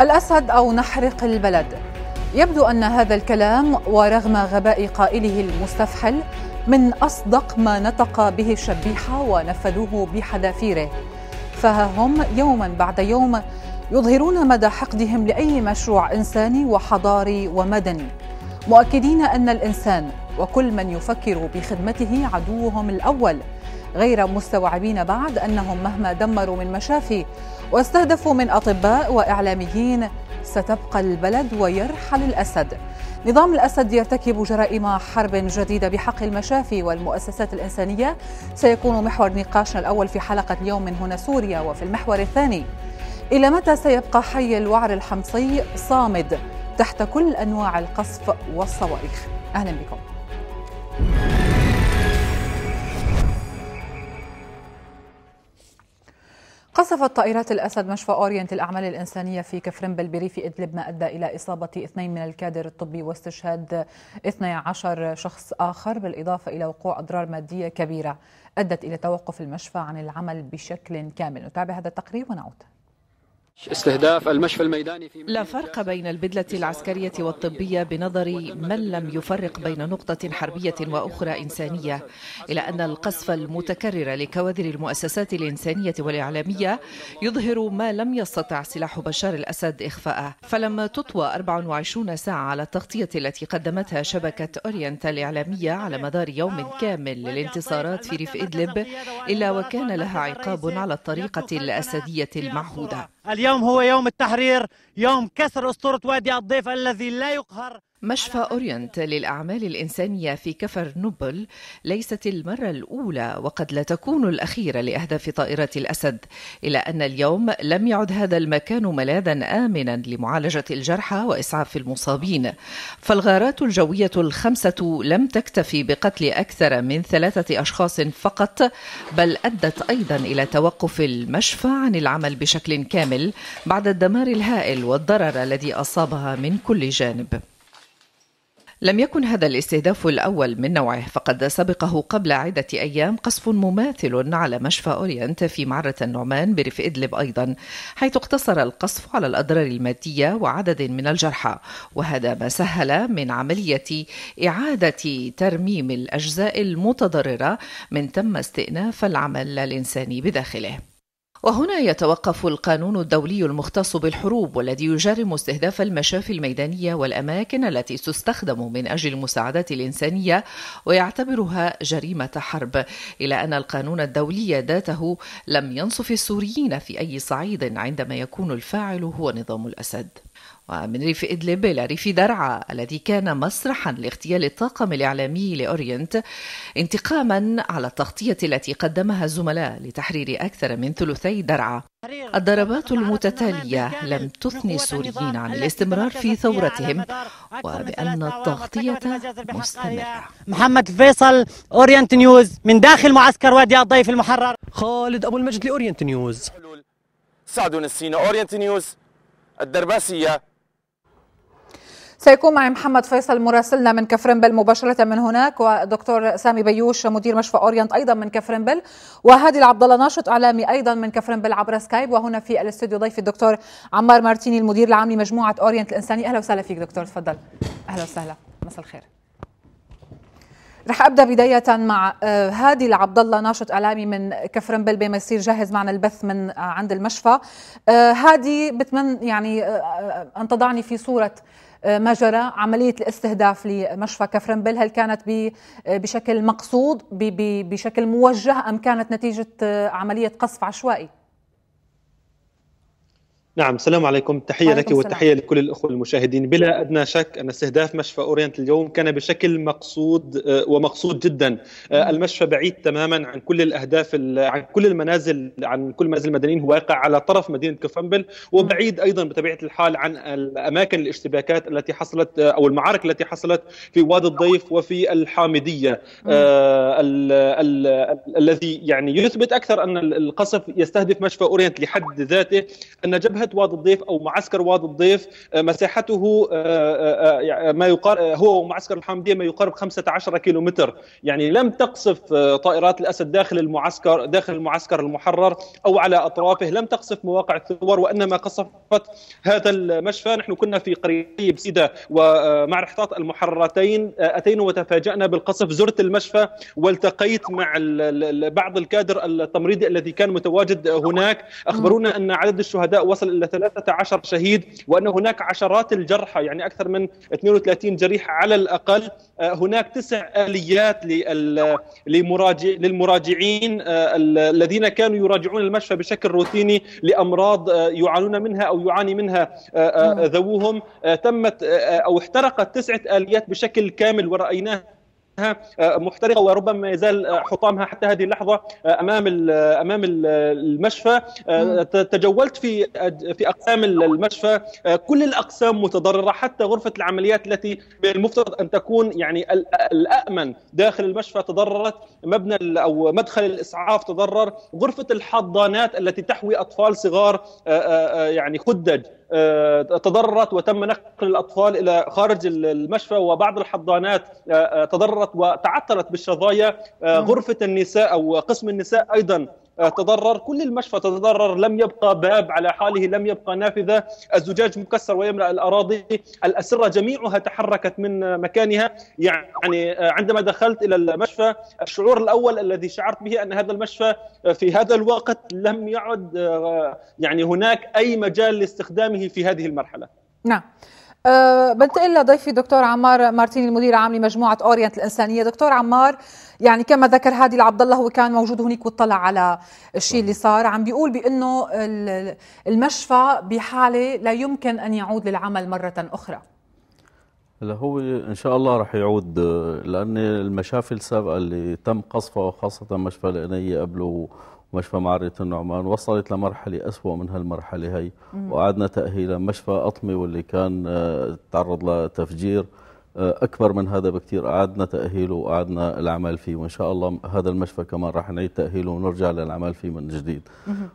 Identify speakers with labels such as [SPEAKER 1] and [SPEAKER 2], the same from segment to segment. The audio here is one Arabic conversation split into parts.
[SPEAKER 1] الأسد أو نحرق البلد يبدو أن هذا الكلام ورغم غباء قائله المستفحل من أصدق ما نطق به الشبيحة ونفذوه بحذافيره فها هم يوما بعد يوم يظهرون مدى حقدهم لأي مشروع إنساني وحضاري ومدني مؤكدين أن الإنسان وكل من يفكر بخدمته عدوهم الأول غير مستوعبين بعد أنهم مهما دمروا من مشافي واستهدفوا من أطباء وإعلاميين ستبقى البلد ويرحل الأسد نظام الأسد يرتكب جرائم حرب جديدة بحق المشافي والمؤسسات الإنسانية سيكون محور نقاشنا الأول في حلقة اليوم من هنا سوريا وفي المحور الثاني إلى متى سيبقى حي الوعر الحمصي صامد تحت كل أنواع القصف والصواريخ أهلا بكم قصفت طائرات الأسد مشفى أورينت الأعمال الإنسانية في كفرن في إدلب ما أدى إلى إصابة اثنين من الكادر الطبي واستشهاد 12 شخص آخر بالإضافة إلى وقوع أضرار مادية كبيرة أدت إلى توقف المشفى عن العمل بشكل كامل نتابع هذا التقرير ونعود
[SPEAKER 2] استهداف المشفى الميداني في
[SPEAKER 1] لا فرق بين البدلة
[SPEAKER 3] العسكرية والطبية بنظر من لم يفرق بين نقطة حربية وأخرى إنسانية إلى أن القصف المتكرر لكوادر المؤسسات الإنسانية والإعلامية يظهر ما لم يستطع سلاح بشار الأسد إخفاءه فلما تطوى 24 ساعة على التغطية التي قدمتها شبكة أورينت الإعلامية على مدار يوم كامل للانتصارات في ريف إدلب إلا وكان لها عقاب على الطريقة الأسدية المعهودة اليوم هو يوم التحرير يوم كسر أسطورة وادي الضيف الذي لا يقهر مشفى أورينت للأعمال الإنسانية في كفر نوبل ليست المرة الأولى وقد لا تكون الأخيرة لأهداف طائرة الأسد إلى أن اليوم لم يعد هذا المكان ملاذا آمنا لمعالجة الجرحى وإسعاف المصابين فالغارات الجوية الخمسة لم تكتفي بقتل أكثر من ثلاثة أشخاص فقط بل أدت أيضا إلى توقف المشفى عن العمل بشكل كامل بعد الدمار الهائل والضرر الذي أصابها من كل جانب لم يكن هذا الاستهداف الأول من نوعه فقد سبقه قبل عدة أيام قصف مماثل على مشفى أورينت في معرة النعمان بريف إدلب أيضا حيث اقتصر القصف على الأضرار المادية وعدد من الجرحى وهذا ما سهل من عملية إعادة ترميم الأجزاء المتضررة من تم استئناف العمل الإنساني بداخله وهنا يتوقف القانون الدولي المختص بالحروب والذي يجرم استهداف المشافي الميدانية والأماكن التي تستخدم من أجل المساعدات الإنسانية ويعتبرها جريمة حرب إلى أن القانون الدولي ذاته لم ينصف السوريين في أي صعيد عندما يكون الفاعل هو نظام الأسد ومن ريف إدلب إلى ريف درعا الذي كان مسرحا لاغتيال الطاقم الإعلامي لأورينت انتقاما على التغطية التي قدمها الزملاء لتحرير أكثر من ثلثي درعا الضربات المتتالية لم تثني السوريين عن الاستمرار في ثورتهم وبأن التغطية مستمرة محمد فيصل
[SPEAKER 4] أورينت نيوز من داخل معسكر وادي الضيف المحرر خالد أبو المجد لأورينت نيوز
[SPEAKER 5] سعد السينا أورينت نيوز الدرباسية
[SPEAKER 1] سيكون معي محمد فيصل مراسلنا من كفرنبل مباشرة من هناك ودكتور سامي بيوش مدير مشفى أورينت أيضا من كفرنبل وهادي العبدالله الله ناشط إعلامي أيضا من كفرنبل عبر سكايب وهنا في الاستوديو ضيفي الدكتور عمار مارتيني المدير العام لمجموعة أورينت الإنساني أهلا وسهلا فيك دكتور تفضل أهلا وسهلا مساء الخير رح ابدا بدايه مع آه، هادي العبد الله ناشط اعلامي من كفرن بلبي مسير جاهز معنا البث من آه، عند المشفى آه، هادي بتمن يعني ان تضعني في صوره ما جرى عملية الاستهداف لمشفى كفرنبل هل كانت بشكل مقصود بشكل موجه أم كانت نتيجة عملية قصف عشوائي؟
[SPEAKER 2] نعم السلام عليكم تحية لك والتحية لكل الأخوة المشاهدين بلا أدنى شك أن استهداف مشفى أورينت اليوم كان بشكل مقصود آه، ومقصود جدا آه، المشفى بعيد تماما عن كل الأهداف عن كل المنازل عن كل منازل المدنيين هو واقع على طرف مدينة كفنبل وبعيد أيضا بطبيعة الحال عن الأماكن الاشتباكات التي حصلت آه، أو المعارك التي حصلت في وادي الضيف وفي الحامدية الذي يعني يثبت أكثر أن القصف يستهدف مشفى أورينت لحد ذاته أن جبهة جبهه واد الضيف او معسكر واد الضيف آه، مساحته آه، آه، ما يقارب هو ومعسكر الحامديه ما يقارب 15 كيلومتر يعني لم تقصف طائرات الاسد داخل المعسكر داخل المعسكر المحرر او على اطرافه لم تقصف مواقع الثوار وانما قصفت هذا المشفى نحن كنا في قريب سيده ومع رحطات المحررتين اتينا وتفاجانا بالقصف زرت المشفى والتقيت مع بعض الكادر التمريضي الذي كان متواجد هناك اخبرونا ان عدد الشهداء وصل ل 13 شهيد وأن هناك عشرات الجرحى يعني أكثر من 32 جريح على الأقل آه، هناك تسع آليات للمراجعين آه، الذين كانوا يراجعون المشفى بشكل روتيني لأمراض آه، يعانون منها أو يعاني منها نعم. ذووهم تمت أو احترقت تسعة آليات بشكل كامل ورايناها آه، محترقه وربما ما يزال آه، حطامها حتى هذه اللحظه آه، امام امام المشفى تجولت في في اقسام المشفى كل الاقسام متضرره حتى غرفه العمليات التي المفترض ان تكون يعني الامن داخل المشفى تضررت مبنى او مدخل الاسعاف تضرر غرفه الحضانات التي تحوي اطفال صغار يعني خدج آه، تضررت وتم نقل الاطفال الى خارج المشفى وبعض الحضانات آه، آه، تضررت وتعثرت بالشظايا نعم. غرفه النساء او قسم النساء ايضا تضرر كل المشفى تضرر لم يبقى باب على حاله لم يبقى نافذة الزجاج مكسر ويملأ الأراضي الأسرة جميعها تحركت من مكانها يعني عندما دخلت إلى المشفى الشعور الأول الذي شعرت به أن هذا المشفى في هذا الوقت لم يعد يعني هناك أي مجال لاستخدامه في هذه المرحلة
[SPEAKER 1] نعم أه، بنتقل لضيفي دكتور عمار مارتيني المدير العام لمجموعه اورينت الانسانيه دكتور عمار يعني كما ذكر هادي العبد الله هو كان موجود هناك واطلع على الشيء اللي صار عم بيقول بانه المشفى بحاله لا يمكن ان يعود للعمل مره اخرى
[SPEAKER 5] هلا هو ان شاء الله رح يعود لان المشافي السابقه اللي تم قصفها وخاصه مشفى العينيه قبله مشفى معرية النعمان وصلت لمرحلة أسوأ من هالمرحلة هي وقعدنا تأهيلا مشفى أطمي واللي كان آه، تعرض لتفجير آه، أكبر من هذا بكثير قعدنا تأهيله وقعدنا العمل فيه وإن شاء الله هذا المشفى كمان رح نعيد تأهيله ونرجع للعمل فيه من جديد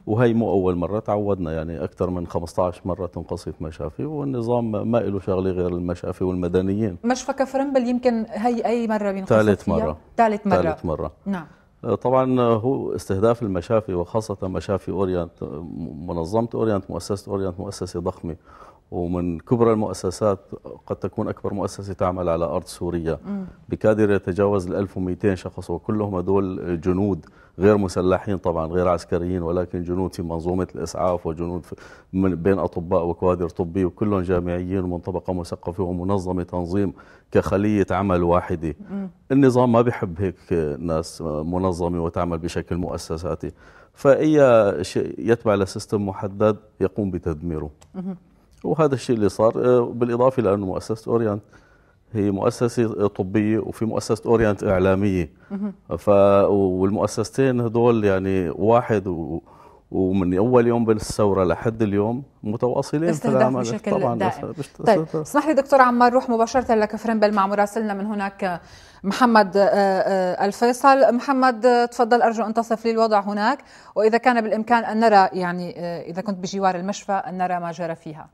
[SPEAKER 5] وهي مو أول مرة تعودنا يعني أكثر من 15 مرة تنقصف مشافي والنظام ما له شغلة غير المشافي والمدنيين
[SPEAKER 1] مشفى كفرنبل يمكن هي أي مرة بينقصف ثالث مرة ثالث مرة ثالث
[SPEAKER 5] مرة نعم طبعا هو استهداف المشافي وخاصة مشافي أورينت منظمة أورينت مؤسسة أورينت مؤسسة ضخمة ومن كبرى المؤسسات قد تكون أكبر مؤسسة تعمل على أرض سوريا بكادر يتجاوز ال 1200 شخص وكلهم هدول جنود غير مسلحين طبعا غير عسكريين ولكن جنود في منظومة الإسعاف وجنود من بين أطباء وكوادر طبية وكلهم جامعيين ومن طبقة مثقفة ومنظمة تنظيم كخلية عمل واحدة النظام ما بيحب هيك ناس منظمة وتعمل بشكل مؤسساتي فأي شيء يتبع لسيستم محدد يقوم بتدميره وهذا الشيء اللي صار آه، بالاضافه لانه مؤسسه اورينت هي مؤسسه طبيه وفي مؤسسه اورينت اعلاميه ف والمؤسستين هذول يعني واحد و... ومن اول يوم بين الثوره لحد اليوم متواصلين استهداف بشكل طبعا طيب اسمح
[SPEAKER 1] لي دكتور عمار روح مباشره لكفرنبل مع مراسلنا من هناك آه، محمد آه، الفيصل محمد تفضل ارجو ان تصف لي الوضع هناك واذا كان بالامكان ان نرى يعني اذا كنت بجوار المشفى ان نرى ما جرى فيها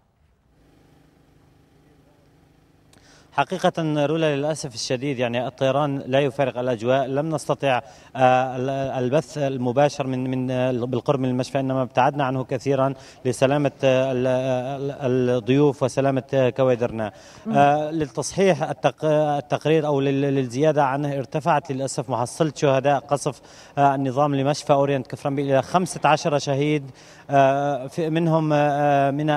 [SPEAKER 4] حقيقة رولا للأسف الشديد يعني الطيران لا يفارق الأجواء لم نستطع آه، البث المباشر من من بالقرب من المشفى إنما ابتعدنا عنه كثيرا لسلامة آه، آه، الضيوف وسلامة كوادرنا للتصحيح التقرير أو للزيادة عنه ارتفعت للأسف محصلة شهداء قصف النظام لمشفى أورينت كفرنبي إلى 15 شهيد آه، منهم آه، آه، من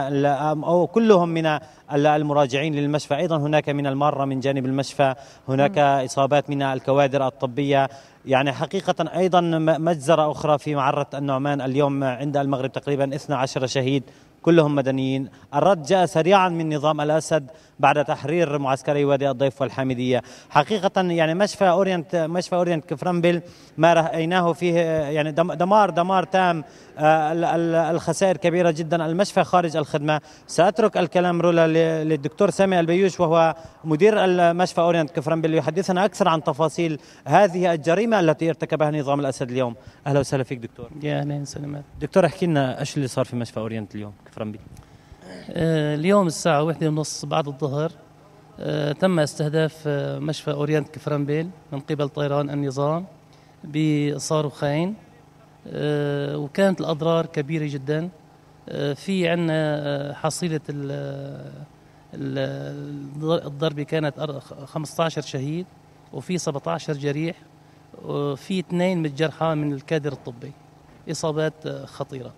[SPEAKER 4] أو كلهم من المراجعين للمشفى أيضا هناك من المارة من جانب المشفى هناك إصابات من الكوادر الطبية يعني حقيقة أيضا مجزرة أخرى في معرة النعمان اليوم عند المغرب تقريبا 12 شهيد كلهم مدنيين الرد جاء سريعا من نظام الأسد بعد تحرير معسكري وادي الضيف والحامدية حقيقة يعني مشفى أورينت مشفى أورينت كفرنبل ما رأيناه فيه يعني دمار دمار تام آه، الخسائر كبيرة جدا المشفى خارج الخدمة سأترك الكلام رولا للدكتور سامي البيوش وهو مدير المشفى أورينت كفرنبل ليحدثنا أكثر عن تفاصيل هذه الجريمة التي ارتكبها نظام الأسد اليوم أهلا وسهلا فيك دكتور يا أهلا سلامات دكتور احكي لنا
[SPEAKER 6] ايش اللي صار في مشفى أورينت
[SPEAKER 4] اليوم كفرنبل
[SPEAKER 6] آه، اليوم الساعة واحدة ونص بعد الظهر آه، تم استهداف آه، مشفى أورينت كفرنبيل من قبل طيران النظام بصاروخين وكانت الأضرار كبيرة جدا في عنا حصيلة الضربة كانت 15 شهيد وفي 17 جريح وفي اثنين متجرحة من الكادر الطبي إصابات خطيرة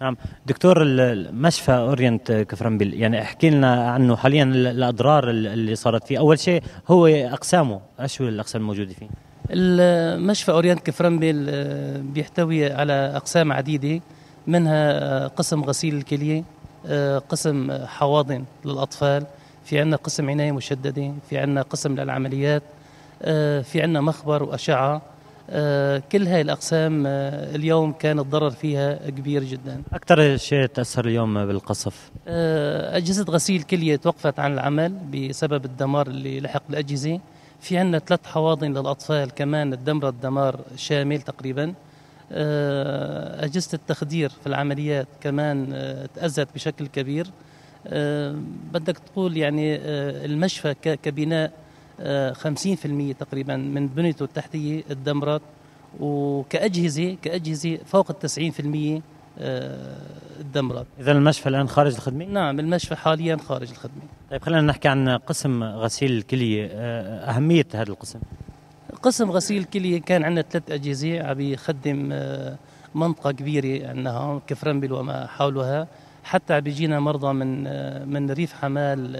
[SPEAKER 4] نعم دكتور المشفى اورينت كفرنبل يعني احكي لنا عنه حاليا الاضرار اللي صارت فيه اول شيء هو اقسامه ايش هو الاقسام الموجوده فيه
[SPEAKER 6] المشفى اورينت كفرنبل آه، بيحتوي على اقسام عديده منها آه، قسم غسيل الكليه آه، قسم حواضن للاطفال في عندنا قسم عنايه مشدده في عندنا قسم للعمليات في عندنا مخبر واشعه آه، كل هاي الأقسام آه، اليوم كان الضرر فيها كبير جدا
[SPEAKER 4] أكثر شيء تأثر اليوم بالقصف
[SPEAKER 6] آه، أجهزة غسيل كلية توقفت عن العمل بسبب الدمار اللي لحق الأجهزة في عندنا ثلاث حواضن للأطفال كمان تدمرت دمار شامل تقريبا أجهزة التخدير في العمليات كمان تأذت بشكل كبير بدك تقول يعني المشفى كبناء 50% تقريبا من بنيته التحتيه تدمرت وكاجهزه كاجهزه فوق ال 90% تدمرت اذا المشفى الان خارج الخدمه نعم المشفى حاليا خارج الخدمه طيب خلينا
[SPEAKER 4] نحكي عن قسم غسيل الكليه آه، اهميه هذا القسم
[SPEAKER 6] قسم غسيل الكليه كان عندنا ثلاث اجهزه عم يخدم آه، منطقه كبيره عندنا هون كفرنبل وما حولها حتى بيجينا مرضى من آه، من ريف حمال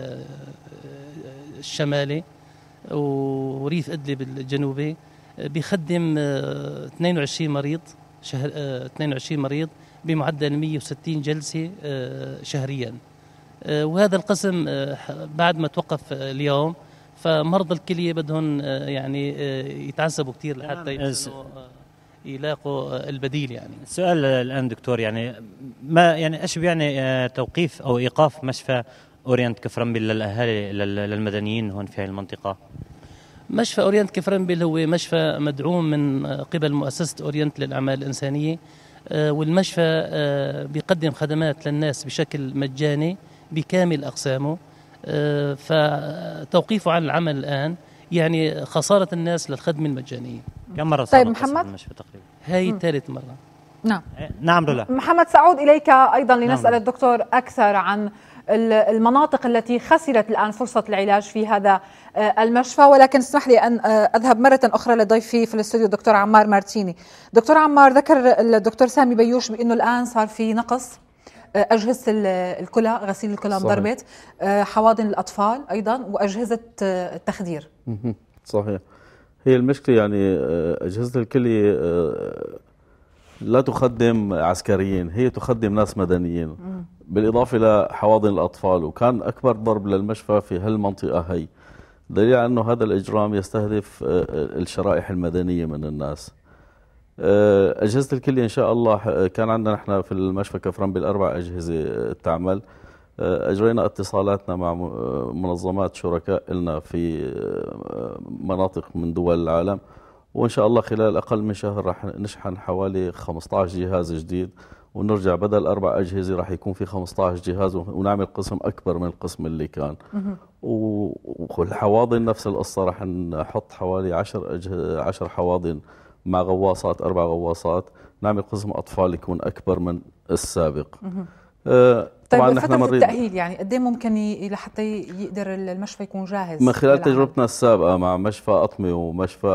[SPEAKER 6] الشمالي وريف ادلب الجنوبي بيخدم 22 آه، مريض شهر 22 آه، مريض بمعدل 160 جلسه آه، شهريا وهذا القسم بعد ما توقف اليوم فمرضى الكليه بدهم يعني يتعذبوا كثير لحتى يلاقوا البديل يعني السؤال الان دكتور يعني
[SPEAKER 4] ما يعني ايش يعني توقيف او ايقاف مشفى اورينت كفرنبي للاهالي للمدنيين هون في هذه المنطقه
[SPEAKER 6] مشفى اورينت كفرنبل هو مشفى مدعوم من قبل مؤسسه اورينت للاعمال الانسانيه آه، والمشفى آه، بيقدم خدمات للناس بشكل مجاني بكامل اقسامه آه، فتوقيفه عن العمل الان يعني خساره الناس للخدمه المجانيه كم مره طيب محمد المشفى
[SPEAKER 1] تقريبا هاي ثالث مره نعم نعم لولا محمد سعود اليك ايضا لنسال نعم. الدكتور اكثر عن المناطق التي خسرت الآن فرصة العلاج في هذا آه، المشفى ولكن اسمح لي أن آه، أذهب مرة أخرى لضيفي في الاستوديو الدكتور عمار مارتيني دكتور عمار ذكر الدكتور سامي بيوش بأنه الآن صار في نقص آه، أجهزة الكلى غسيل الكلى انضربت حواضن الأطفال أيضا وأجهزة التخدير
[SPEAKER 5] صحيح هي المشكلة يعني أجهزة الكلى لا تخدم عسكريين هي تخدم ناس مدنيين بالإضافة لحواضن الأطفال وكان أكبر ضرب للمشفى في هالمنطقة هي دليل على أنه هذا الإجرام يستهدف آه، آه، الشرائح المدنية من الناس آه، أجهزة الكلية إن شاء الله كان عندنا نحن في المشفى كفران بالأربع أجهزة تعمل أجرينا اتصالاتنا مع منظمات شركاء لنا في مناطق من دول العالم وإن شاء الله خلال أقل من شهر راح نشحن حوالي 15 جهاز جديد ونرجع بدل أربع أجهزة راح يكون في 15 جهاز ونعمل قسم أكبر من القسم اللي كان والحواضن نفس القصة راح نحط حوالي 10 أجه... 10 حواضن مع غواصات أربع غواصات نعمل قسم أطفال يكون أكبر من السابق آه، طبعا طيب نحن مريض
[SPEAKER 1] التاهيل يعني قد إيه ممكن لحتى يقدر المشفى يكون جاهز من خلال تجربتنا
[SPEAKER 5] السابقه مع مشفى اطمي ومشفى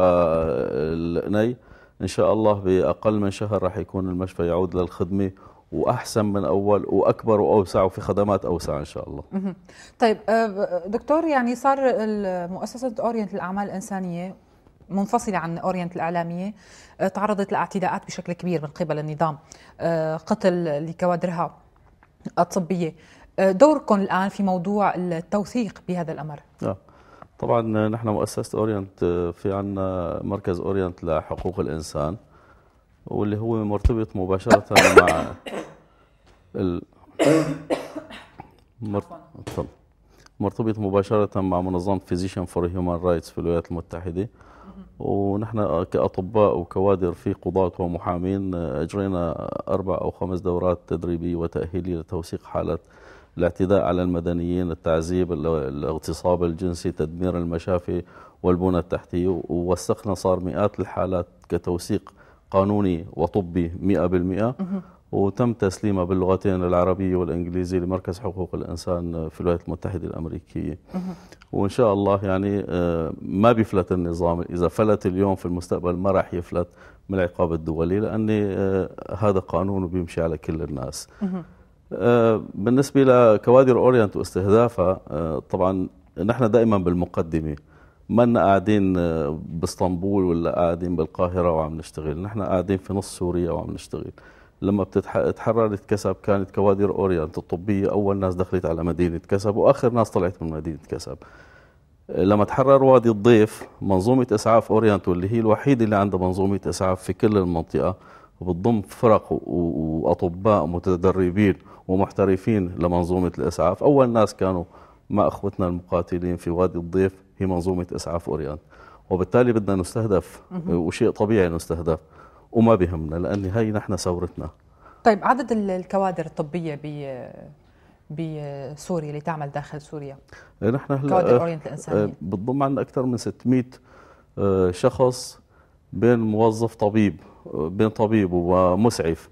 [SPEAKER 5] القني ان شاء الله باقل من شهر راح يكون المشفى يعود للخدمه واحسن من اول واكبر واوسع وفي خدمات اوسع ان شاء
[SPEAKER 1] الله. طيب آه، دكتور يعني صار مؤسسه اورينت للاعمال الانسانيه منفصلة عن أورينت الإعلامية آه، تعرضت لاعتداءات بشكل كبير من قبل النظام قتل لكوادرها الطبية أه، دوركم الآن في موضوع التوثيق بهذا الأمر
[SPEAKER 5] آه. طبعا نحن مؤسسة أورينت آه، في عنا مركز أورينت لحقوق الإنسان واللي هو مرتبط مباشرة مع ال... مرتبط مباشرة مع منظمة فيزيشن فور هيومن رايتس في الولايات المتحدة ونحن كأطباء وكوادر في قضاة ومحامين آه، أجرينا أربع أو خمس دورات تدريبية وتأهيلية لتوثيق حالات الاعتداء على المدنيين التعذيب الاغتصاب الجنسي تدمير المشافي والبنى التحتية ووثقنا صار مئات الحالات كتوثيق قانوني وطبي 100% وتم تسليمها باللغتين العربية والإنجليزية لمركز حقوق الإنسان في الولايات المتحدة الأمريكية وإن شاء الله يعني آه، ما بيفلت النظام إذا فلت اليوم في المستقبل ما راح يفلت من العقاب الدولي لأن آه، هذا قانون بيمشي على كل الناس آه، بالنسبة لكوادر أورينت واستهدافها طبعا نحن دائما بالمقدمة منا قاعدين باسطنبول ولا قاعدين بالقاهرة وعم نشتغل نحن قاعدين في نص سوريا وعم نشتغل لما تحررت كسب كانت كوادر اورينت الطبيه اول ناس دخلت على مدينه كسب واخر ناس طلعت من مدينه كسب لما تحرر وادي الضيف منظومه اسعاف اورينت واللي هي الوحيده اللي عندها منظومه اسعاف في كل المنطقه وبتضم فرق واطباء متدربين ومحترفين لمنظومه الاسعاف اول ناس كانوا مع اخوتنا المقاتلين في وادي الضيف هي منظومه اسعاف اورينت وبالتالي بدنا نستهدف وشيء طبيعي نستهدف وما بهمنا لان هي نحن ثورتنا
[SPEAKER 1] طيب عدد الكوادر الطبيه ب بسوريا اللي تعمل داخل سوريا
[SPEAKER 5] إيه، نحن هلا آه، آه، بتضم عندنا اكثر من 600 آه، شخص بين موظف طبيب بين طبيب ومسعف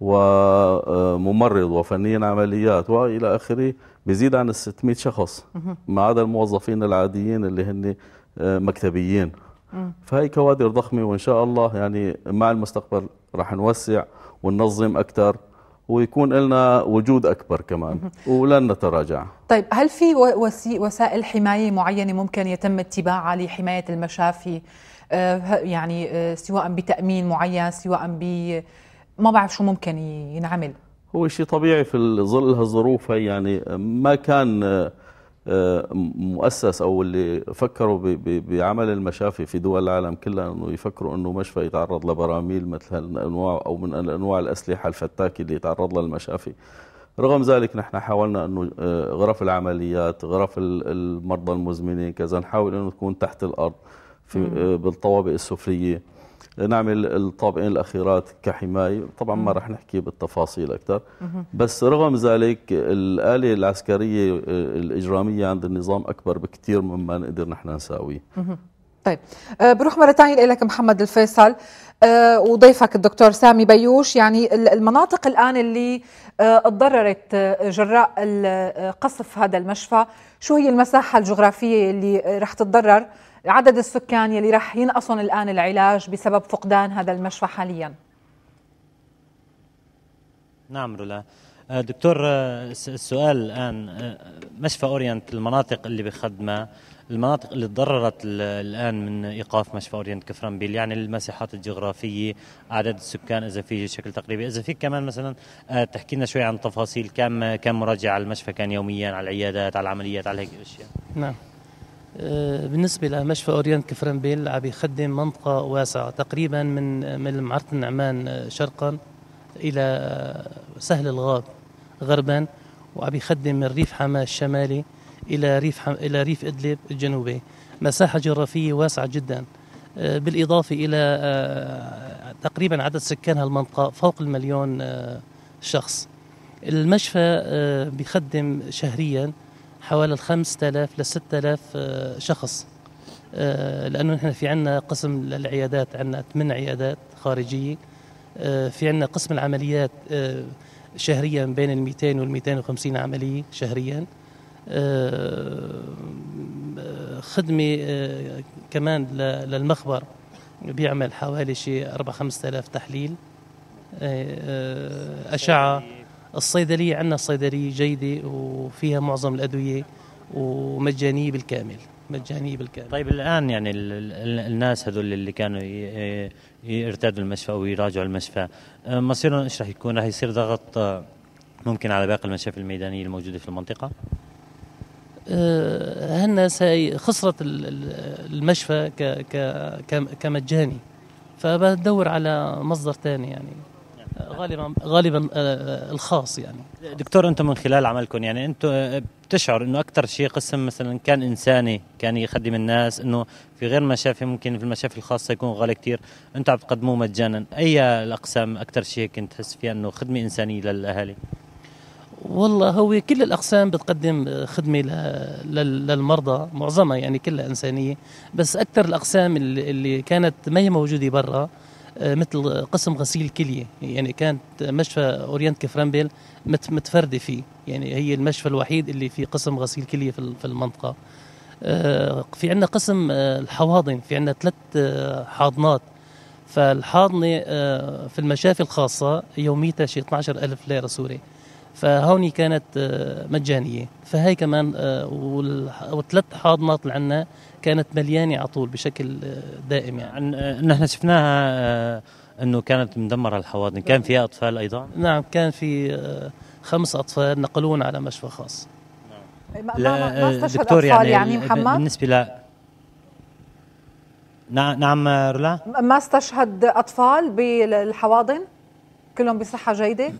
[SPEAKER 5] وممرض وفنيين عمليات والى اخره بيزيد عن ال 600 شخص ما عدا الموظفين العاديين اللي هن مكتبيين فهي كوادر ضخمه وان شاء الله يعني مع المستقبل راح نوسع وننظم اكثر ويكون لنا وجود اكبر كمان ولن نتراجع
[SPEAKER 1] طيب هل في وسائل حمايه معينه ممكن يتم اتباعها لحمايه المشافي آه، يعني آه، سواء بتامين معين سواء ب ما بعرف شو ممكن ينعمل
[SPEAKER 5] هو شيء طبيعي في ظل هالظروف هي يعني ما كان آه، مؤسس او اللي فكروا بعمل المشافي في دول العالم كلها انه يفكروا انه مشفى يتعرض لبراميل مثل الانواع او من انواع الاسلحه الفتاكه اللي يتعرض لها المشافي رغم ذلك نحن حاولنا انه آه، غرف العمليات غرف المرضى المزمنين كذا نحاول انه تكون تحت الارض في آه، بالطوابق السفليه نعمل الطابقين الاخيرات كحمايه طبعا ما راح نحكي بالتفاصيل اكثر بس رغم ذلك الاله العسكريه الاجراميه عند النظام اكبر بكثير مما نقدر نحن نساويه
[SPEAKER 1] طيب آه، بروح مره ثانيه لك محمد الفيصل آه، وضيفك الدكتور سامي بيوش يعني المناطق الان اللي آه، تضررت جراء قصف هذا المشفى شو هي المساحه الجغرافيه اللي رح تتضرر عدد السكان يلي رح ينقصهم الآن العلاج بسبب فقدان هذا المشفى حاليا
[SPEAKER 4] نعم رولا آه، دكتور آه، السؤال الآن آه، مشفى أورينت المناطق اللي بخدمها المناطق اللي تضررت الآن من إيقاف مشفى أورينت كفرنبيل يعني المساحات الجغرافية عدد السكان إذا في شكل تقريبي إذا فيك كمان مثلا تحكي لنا شوي عن تفاصيل كم كم مراجع على المشفى كان يوميا على العيادات على العمليات على هيك الأشياء
[SPEAKER 6] نعم بالنسبة لمشفى أورينت كفرنبيل عم يخدم منطقة واسعة تقريبا من من معرة النعمان شرقا إلى سهل الغاب غربا وعم يخدم من ريف حماه الشمالي إلى ريف حم... إلى ريف إدلب الجنوبي مساحة جغرافية واسعة جدا آه، بالإضافة إلى آه، تقريبا عدد سكان هالمنطقة فوق المليون آه، شخص المشفى بيخدم شهريا حوالي 5000 ل 6000 شخص آه، لانه نحن في عندنا قسم العيادات عندنا ثمان عيادات خارجيه آه، في عندنا قسم العمليات آه، شهريا بين ال 200 وال 250 عمليه شهريا خدمه كمان للمخبر بيعمل حوالي شيء 4 5000 تحليل اشعه الصيدلية عندنا صيدلية جيدة وفيها معظم الأدوية ومجانية بالكامل مجانية بالكامل
[SPEAKER 4] طيب الآن يعني الناس هذول اللي كانوا يرتادوا المشفى أو يراجعوا المشفى آه، مصيرهم إيش رح يكون رح يصير ضغط آه، ممكن على باقي المشافي الميدانية الموجودة في المنطقة
[SPEAKER 6] هالناس آه، هي خسرت المشفى كمجاني فبدور على مصدر ثاني يعني غالبا غالبا آه، آه، الخاص
[SPEAKER 4] يعني دكتور انتم من خلال عملكم يعني انتم آه، بتشعر انه اكثر شيء قسم مثلا كان انساني كان يخدم الناس انه في غير مشافي ممكن في المشافي الخاصه يكون غالي كثير انتم عم تقدموه مجانا اي الاقسام اكثر شيء كنت تحس فيها انه خدمه انسانيه للاهالي
[SPEAKER 6] والله هو كل الاقسام بتقدم خدمه للمرضى معظمها يعني كلها انسانيه بس اكثر الاقسام اللي كانت ما هي موجوده برا مثل قسم غسيل الكليه يعني كانت مشفى اورينت كفرنبل متفرده فيه يعني هي المشفى الوحيد اللي فيه قسم غسيل كليه في المنطقه آه، في عندنا قسم آه، الحواضن في عندنا ثلاث آه، حاضنات فالحاضنه في المشافي الخاصه يوميتها شي 12000 ليره سوري فهوني كانت آه، مجانية فهي كمان آه، والثلاث حاضنات اللي عندنا كانت مليانة على طول بشكل آه، دائم يعني
[SPEAKER 4] نحن شفناها انه كانت مدمرة الحواضن كان فيها اطفال ايضا
[SPEAKER 6] نعم كان في خمس اطفال نقلون على مشفى خاص
[SPEAKER 1] نعم. ما, ما, ما دكتور يعني, يعني محمد
[SPEAKER 6] بالنسبة ل نعم رولا
[SPEAKER 1] ما استشهد اطفال بالحواضن كلهم بصحة جيدة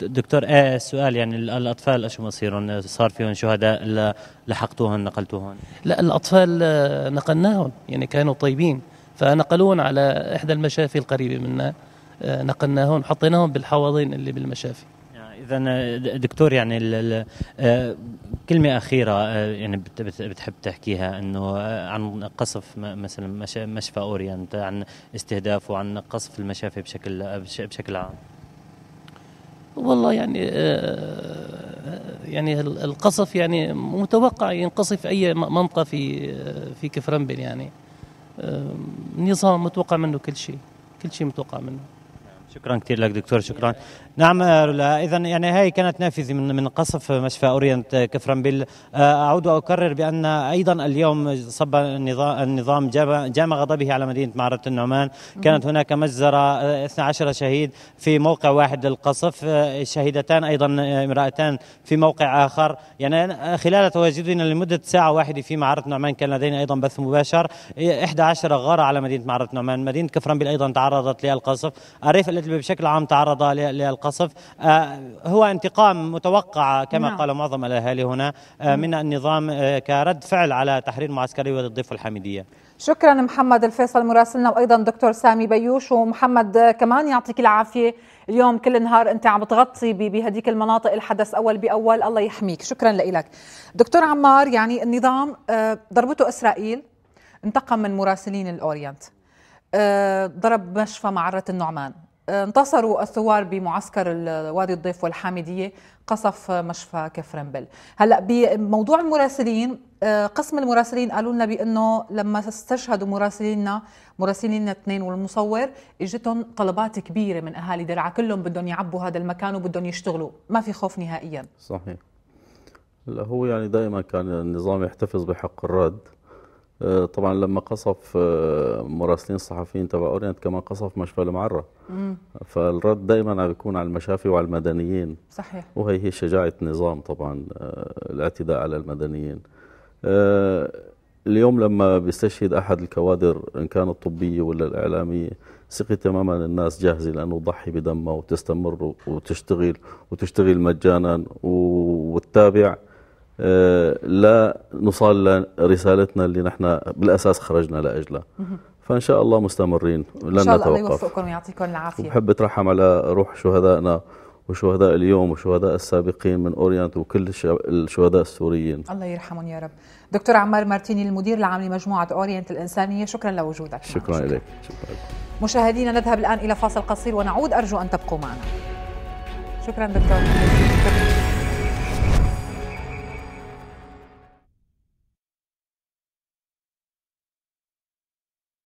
[SPEAKER 4] دكتور آه سؤال يعني الاطفال شو مصيرهم صار فيهم شهداء لحقتوهم نقلتوهم
[SPEAKER 6] لا الاطفال آه، نقلناهم يعني كانوا طيبين فنقلوهم على احدى المشافي القريبه منا آه، نقلناهم حطيناهم بالحواضين اللي بالمشافي اذا آه، دكتور يعني كلمه اخيره
[SPEAKER 4] يعني بتحب تحكيها انه عن قصف مثلا مشفى اورينت عن استهدافه وعن قصف المشافي بشكل بشكل عام
[SPEAKER 6] والله يعني آه، يعني القصف يعني متوقع ينقصف اي منطقه في آه، في كفرنبل يعني نظام متوقع منه كل شيء كل شيء متوقع منه نعم،
[SPEAKER 4] شكرا كثير لك دكتور شكرا يعني نعم اذا يعني هاي كانت نافذه من من قصف مشفى اورينت آه، كفرنبيل آه، اعود واكرر بان ايضا اليوم صب النظام جام غضبه على مدينه معره النعمان كانت هناك مجزره 12 آه، شهيد في موقع واحد للقصف شهيدتان ايضا امراتان في موقع اخر يعني خلال تواجدنا لمده ساعه واحده في معره النعمان كان لدينا ايضا بث مباشر 11 غاره على مدينه معره النعمان مدينه كفرنبيل ايضا تعرضت للقصف الريف الادلبي بشكل عام تعرض للقصف القصف آه، هو انتقام متوقع كما نعم. قال معظم الأهالي هنا آه، نعم. من النظام آه، كرد فعل على تحرير معسكري والضفة الحميدية
[SPEAKER 1] شكرا محمد الفيصل مراسلنا وايضا دكتور سامي بيوش ومحمد كمان يعطيك العافيه اليوم كل نهار انت عم تغطي بهديك المناطق الحدث اول باول الله يحميك شكرا لك دكتور عمار يعني النظام ضربته اسرائيل انتقم من مراسلين الاورينت ضرب مشفى معره النعمان انتصروا الثوار بمعسكر وادي الضيف والحامديه قصف مشفى كفرنبل هلا بموضوع المراسلين آه، قسم المراسلين قالوا لنا بانه لما استشهدوا مراسليننا مراسليننا اثنين والمصور اجتهم طلبات كبيره من اهالي درعا كلهم بدهم يعبوا هذا المكان وبدهم يشتغلوا ما في خوف نهائيا
[SPEAKER 5] صحيح هلا هو يعني دائما كان النظام يحتفظ بحق الرد آه، طبعا لما قصف آه، مراسلين صحفيين تبع اورينت كمان قصف مشفى المعره فالرد دائما بيكون على المشافي وعلى المدنيين صحيح وهي هي شجاعه نظام طبعا آه، الاعتداء على المدنيين اليوم لما بيستشهد احد الكوادر ان كانت طبيه ولا الاعلاميه ثقي تماما الناس جاهزه لانه تضحي بدمها وتستمر وتشتغل وتشتغل مجانا وتتابع آه، لا نصال لرسالتنا اللي نحن بالاساس خرجنا لاجلها فان شاء الله مستمرين لن نتوقف ان شاء الله يوفقكم ويعطيكم العافيه بحب اترحم على روح شهدائنا وشهداء اليوم وشهداء السابقين من اورينت وكل الشهداء السوريين
[SPEAKER 1] الله يرحمهم يا رب دكتور عمار مارتيني المدير العام لمجموعه اورينت الانسانيه شكرا لوجودك
[SPEAKER 5] شكرا اليك شكرا
[SPEAKER 1] مشاهدينا نذهب الان الى فاصل قصير ونعود ارجو ان تبقوا معنا شكرا دكتور